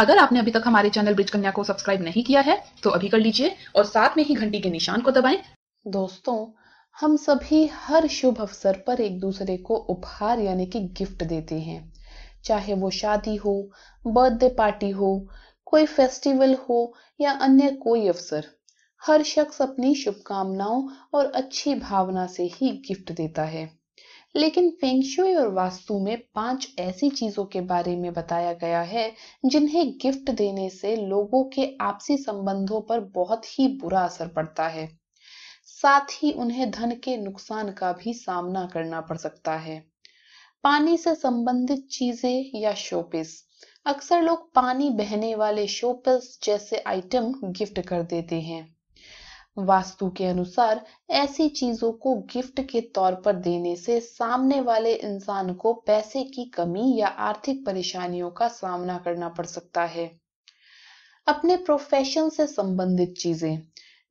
अगर आपने अभी तक हमारे चैनल ब्रिज कन्या को सब्सक्राइब नहीं किया है तो अभी कर लीजिए और साथ में ही घंटी के निशान को दबाएं दोस्तों हम सभी हर शुभ अवसर पर एक दूसरे को उपहार यानी कि गिफ्ट देते हैं चाहे वो शादी हो बर्थडे पार्टी हो कोई फेस्टिवल हो या अन्य कोई अवसर हर शख्स अपनी शुभकामनाओं और अच्छी भावना से ही गिफ्ट देता है लेकिन फेंगशुई और वास्तु में पांच ऐसी चीजों के बारे में बताया गया है जिन्हें गिफ्ट देने से लोगों के आपसी संबंधों पर बहुत ही बुरा असर पड़ता है साथ ही उन्हें धन के नुकसान का भी सामना करना पड़ सकता है पानी से संबंधित चीजें या शोपिस अक्सर लोग पानी बहने वाले शोपिस जैसे आइटम गिफ्ट कर देते हैं वास्तु के अनुसार ऐसी चीजों को गिफ्ट के तौर पर देने से सामने वाले इंसान को पैसे की कमी या आर्थिक परेशानियों का सामना करना पड़ सकता है अपने प्रोफेशन से संबंधित चीजें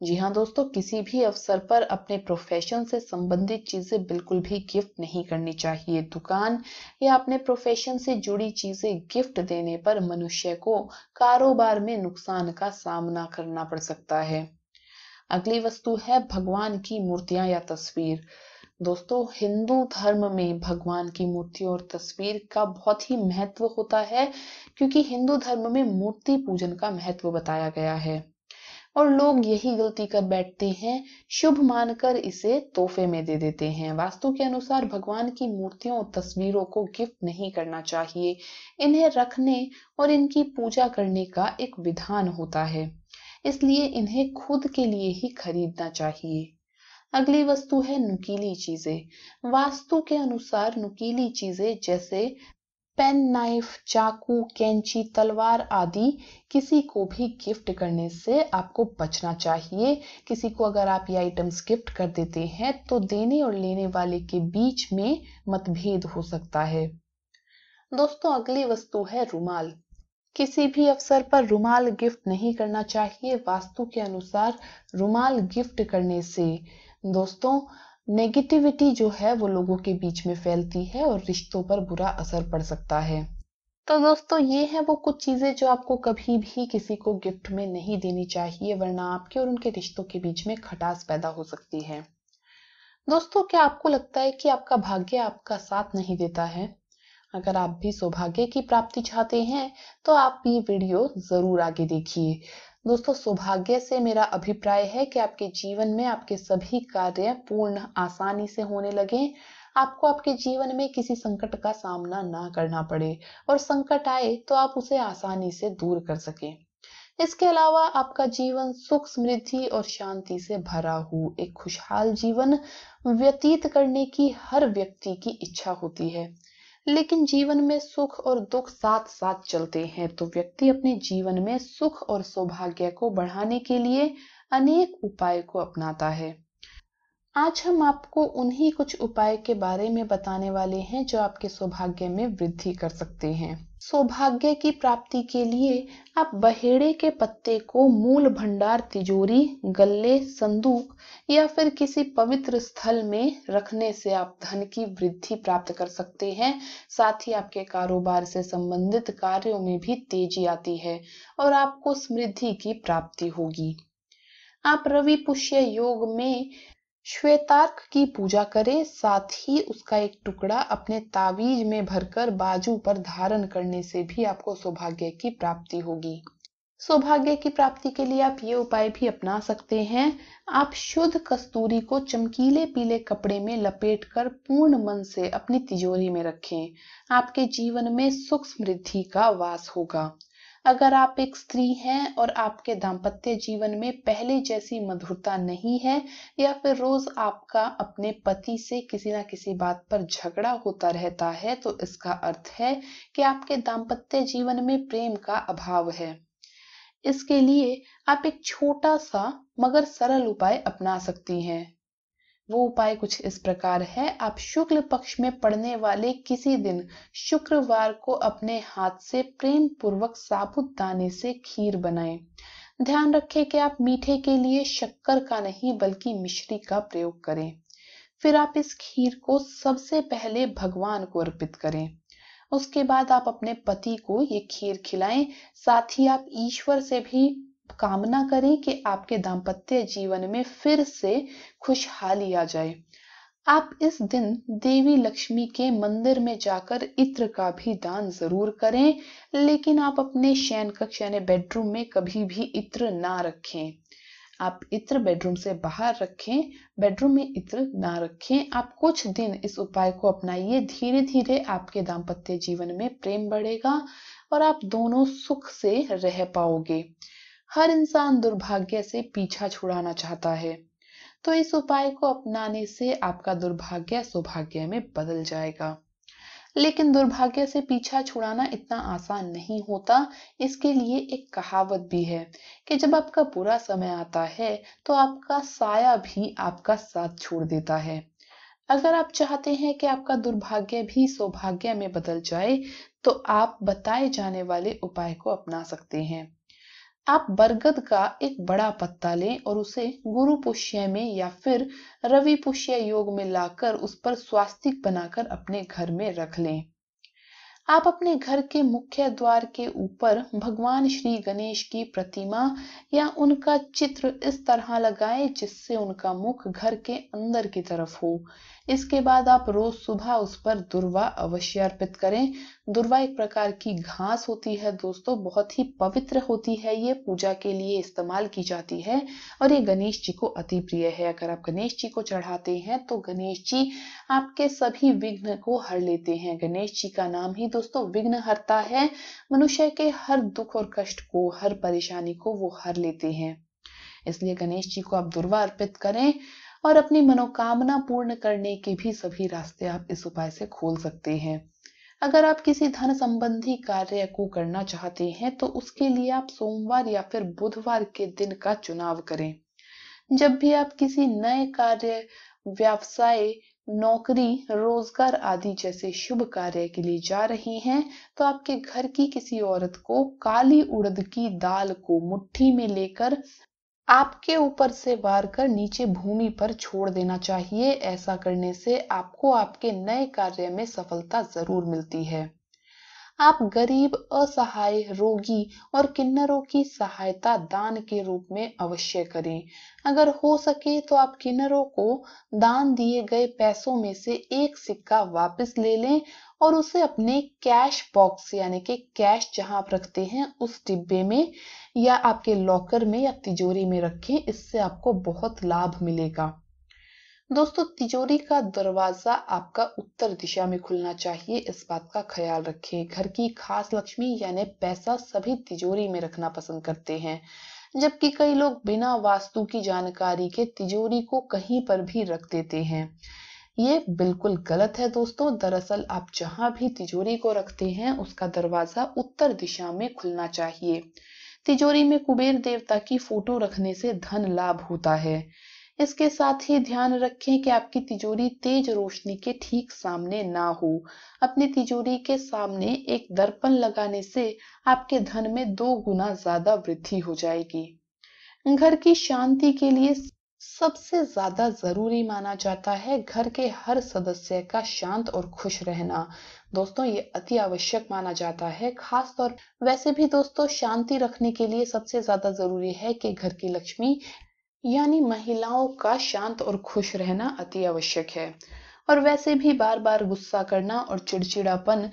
जी हाँ दोस्तों किसी भी अवसर पर अपने प्रोफेशन से संबंधित चीजें बिल्कुल भी गिफ्ट नहीं करनी चाहिए दुकान या अपने प्रोफेशन से जुड़ी चीजें गिफ्ट देने पर मनुष्य को कारोबार में नुकसान का सामना करना पड़ सकता है अगली वस्तु है भगवान की मूर्तियां या तस्वीर दोस्तों हिंदू धर्म में भगवान की मूर्ति और तस्वीर का बहुत ही महत्व होता है क्योंकि हिंदू धर्म में मूर्ति पूजन का महत्व बताया गया है और लोग यही गलती कर बैठते हैं शुभ मानकर इसे तोहफे में दे देते हैं वास्तु के अनुसार भगवान की मूर्तियों और तस्वीरों को गिफ्ट नहीं करना चाहिए इन्हें रखने और इनकी पूजा करने का एक विधान होता है इसलिए इन्हें खुद के लिए ही खरीदना चाहिए अगली वस्तु है नुकीली चीजें वास्तु के अनुसार नुकीली चीजें जैसे पेन नाइफ चाकू कैंची तलवार आदि किसी को भी गिफ्ट करने से आपको बचना चाहिए किसी को अगर आप ये आइटम्स गिफ्ट कर देते हैं तो देने और लेने वाले के बीच में मतभेद हो सकता है दोस्तों अगली वस्तु है रुमाल किसी भी अवसर पर रुमाल गिफ्ट नहीं करना चाहिए वास्तु के अनुसार रुमाल गिफ्ट करने से दोस्तों नेगेटिविटी जो है वो लोगों के बीच में फैलती है और रिश्तों पर बुरा असर पड़ सकता है तो दोस्तों ये है वो कुछ चीज़ें जो आपको कभी भी किसी को गिफ्ट में नहीं देनी चाहिए वरना आपके और उनके रिश्तों के बीच में खटास पैदा हो सकती है दोस्तों क्या आपको लगता है कि आपका भाग्य आपका साथ नहीं देता है अगर आप भी सौभाग्य की प्राप्ति चाहते हैं तो आप ये वीडियो जरूर आगे देखिए दोस्तों सौभाग्य से मेरा अभिप्राय है कि आपके जीवन में आपके सभी कार्य पूर्ण आसानी से होने लगे आपको आपके जीवन में किसी संकट का सामना ना करना पड़े और संकट आए तो आप उसे आसानी से दूर कर सके इसके अलावा आपका जीवन सुख समृद्धि और शांति से भरा हो एक खुशहाल जीवन व्यतीत करने की हर व्यक्ति की इच्छा होती है लेकिन जीवन में सुख और दुख साथ साथ चलते हैं तो व्यक्ति अपने जीवन में सुख और सौभाग्य को बढ़ाने के लिए अनेक उपाय को अपनाता है आज हम आपको उन्हीं कुछ उपाय के बारे में बताने वाले हैं जो आपके सौभाग्य में वृद्धि कर सकते हैं सौभाग्य की प्राप्ति के लिए आप बहेड़े के पत्ते को मूल भंडार तिजोरी गले संदूक या फिर किसी पवित्र स्थल में रखने से आप धन की वृद्धि प्राप्त कर सकते हैं साथ ही आपके कारोबार से संबंधित कार्यों में भी तेजी आती है और आपको समृद्धि की प्राप्ति होगी आप रवि पुष्य योग में श्वेतार्क की पूजा करें साथ ही उसका एक टुकड़ा अपने तावीज में भरकर बाजू पर धारण करने से भी आपको सौभाग्य की प्राप्ति होगी सौभाग्य की प्राप्ति के लिए आप ये उपाय भी अपना सकते हैं आप शुद्ध कस्तूरी को चमकीले पीले कपड़े में लपेटकर पूर्ण मन से अपनी तिजोरी में रखें आपके जीवन में सुख समृद्धि का वास होगा अगर आप एक स्त्री हैं और आपके दाम्पत्य जीवन में पहले जैसी मधुरता नहीं है या फिर रोज आपका अपने पति से किसी ना किसी बात पर झगड़ा होता रहता है तो इसका अर्थ है कि आपके दाम्पत्य जीवन में प्रेम का अभाव है इसके लिए आप एक छोटा सा मगर सरल उपाय अपना सकती हैं वो उपाय कुछ इस प्रकार है आप शुक्ल पक्ष में पड़ने वाले किसी दिन शुक्रवार को अपने हाथ से प्रेम पूर्वक साबुत दाने से खीर बनाएं। ध्यान रखें कि आप मीठे के लिए शक्कर का नहीं बल्कि मिश्री का प्रयोग करें फिर आप इस खीर को सबसे पहले भगवान को अर्पित करें उसके बाद आप अपने पति को ये खीर खिलाएं साथ ही आप ईश्वर से भी कामना करें कि आपके दाम्पत्य जीवन में फिर से खुशहाली आ जाए आप इस दिन देवी लक्ष्मी के मंदिर में जाकर इत्र का भी दान जरूर करें लेकिन आप अपने शयन कक्ष यानी बेडरूम में कभी भी इत्र ना रखें आप इत्र बेडरूम से बाहर रखें बेडरूम में इत्र ना रखें आप कुछ दिन इस उपाय को अपनाइए धीरे धीरे आपके दाम्पत्य जीवन में प्रेम बढ़ेगा और आप दोनों सुख से रह पाओगे हर इंसान दुर्भाग्य से पीछा छुड़ाना चाहता है तो इस उपाय को अपनाने से आपका दुर्भाग्य सौभाग्य में बदल जाएगा लेकिन दुर्भाग्य से पीछा छुड़ाना इतना आसान नहीं होता इसके लिए एक कहावत भी है कि जब आपका बुरा समय आता है तो आपका साया भी आपका साथ छोड़ देता है अगर आप चाहते हैं कि आपका दुर्भाग्य भी सौभाग्य में बदल जाए तो आप बताए जाने वाले उपाय को अपना सकते हैं आप बरगद का एक बड़ा पत्ता लें और उसे गुरु पुष्य में या फिर रवि पुष्य योग में लाकर उस पर स्वास्तिक बनाकर अपने घर में रख लें आप अपने घर के मुख्य द्वार के ऊपर भगवान श्री गणेश की प्रतिमा या उनका चित्र इस तरह लगाएं जिससे उनका मुख घर के अंदर की तरफ हो इसके बाद आप रोज सुबह उस पर दुर्वा अवश्य अर्पित करें दुर्वा एक प्रकार की घास होती है दोस्तों बहुत ही पवित्र होती है ये पूजा के लिए इस्तेमाल की जाती है और ये गणेश जी को अति प्रिय है अगर आप गणेश जी को चढ़ाते हैं तो गणेश जी आपके सभी विघ्न को हर लेते हैं गणेश जी का नाम ही दोस्तों विघ्न हरता है मनुष्य के हर दुख और कष्ट को हर परेशानी को वो हर लेते हैं इसलिए गणेश जी को आप दुर्वा अर्पित करें और अपनी मनोकामना पूर्ण करने के भी सभी रास्ते आप इस उपाय से खोल सकते हैं अगर आप किसी धन संबंधी कार्य को करना चाहते हैं तो उसके लिए आप सोमवार या फिर बुधवार के दिन का चुनाव करें जब भी आप किसी नए कार्य व्यवसाय नौकरी रोजगार आदि जैसे शुभ कार्य के लिए जा रही हैं तो आपके घर की किसी औरत को काली उड़द की दाल को मुट्ठी में लेकर आपके ऊपर से वार कर नीचे भूमि पर छोड़ देना चाहिए ऐसा करने से आपको आपके नए कार्य में सफलता जरूर मिलती है आप गरीब असहाय रोगी और किन्नरों की सहायता दान के रूप में अवश्य करें अगर हो सके तो आप किन्नरों को दान दिए गए पैसों में से एक सिक्का वापस ले लें और उसे अपने कैश बॉक्स यानी कि कैश जहां आप रखते हैं उस डिब्बे में या आपके लॉकर में या तिजोरी में रखें इससे आपको बहुत लाभ मिलेगा दोस्तों तिजोरी का दरवाजा आपका उत्तर दिशा में खुलना चाहिए इस बात का ख्याल रखें घर की खास लक्ष्मी यानी पैसा सभी तिजोरी में रखना पसंद करते हैं जबकि कई लोग बिना वास्तु की जानकारी के तिजोरी को कहीं पर भी रख देते हैं ये बिल्कुल गलत है दोस्तों दरअसल आप जहां भी तिजोरी को रखते हैं उसका दरवाजा उत्तर दिशा में खुलना चाहिए तिजोरी में कुबेर देवता की फोटो रखने से धन लाभ होता है इसके साथ ही ध्यान रखें कि आपकी तिजोरी तेज रोशनी के ठीक सामने ना हो अपनी तिजोरी के सामने एक दर्पण लगाने से आपके धन में दो गुना ज्यादा वृद्धि हो जाएगी घर की शांति के लिए सबसे ज्यादा जरूरी माना जाता है घर के हर सदस्य का शांत और खुश रहना दोस्तों ये अति आवश्यक माना जाता है खास तौर वैसे भी दोस्तों शांति रखने के लिए सबसे ज्यादा जरूरी है कि घर की लक्ष्मी यानी महिलाओं का शांत और खुश रहना अति आवश्यक है और वैसे भी बार बार गुस्सा करना और चिड़चिड़ापन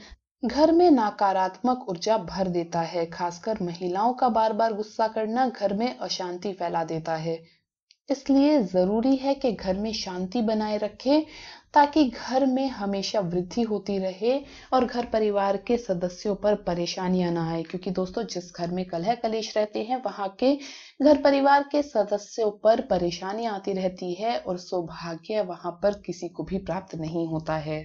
घर में नकारात्मक ऊर्जा भर देता है खासकर महिलाओं का बार बार गुस्सा करना घर में अशांति फैला देता है इसलिए जरूरी है कि घर में शांति बनाए रखें ताकि घर में हमेशा वृद्धि होती रहे और घर परिवार के सदस्यों पर परेशानियां ना आए क्योंकि दोस्तों जिस घर में कलह कलेश रहते हैं वहां के घर परिवार के सदस्यों पर परेशानियां आती रहती है और सौभाग्य वहां पर किसी को भी प्राप्त नहीं होता है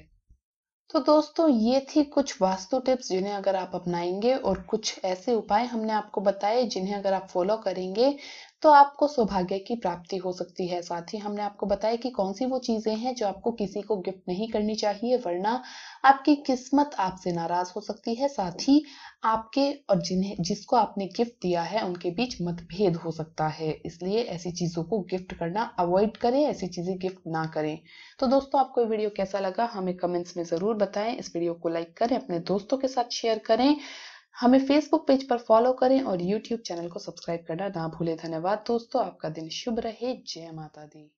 तो दोस्तों ये थी कुछ वास्तु टिप्स जिन्हें अगर आप अपनाएंगे और कुछ ऐसे उपाय हमने आपको बताए जिन्हें अगर आप फॉलो करेंगे तो आपको सौभाग्य की प्राप्ति हो सकती है साथ ही हमने आपको बताया कि कौन सी वो चीजें हैं जो आपको किसी को गिफ्ट नहीं करनी चाहिए वरना आपकी किस्मत आपसे नाराज हो सकती है साथ ही आपके और जिन्हें जिसको आपने गिफ्ट दिया है उनके बीच मतभेद हो सकता है इसलिए ऐसी चीजों को गिफ्ट करना अवॉइड करें ऐसी चीजें गिफ्ट ना करें तो दोस्तों आपको वीडियो कैसा लगा हमें कमेंट्स में जरूर बताएं इस वीडियो को लाइक करें अपने दोस्तों के साथ शेयर करें हमें फेसबुक पेज पर फॉलो करें और यूट्यूब चैनल को सब्सक्राइब करना ना भूलें धन्यवाद दोस्तों आपका दिन शुभ रहे जय माता दी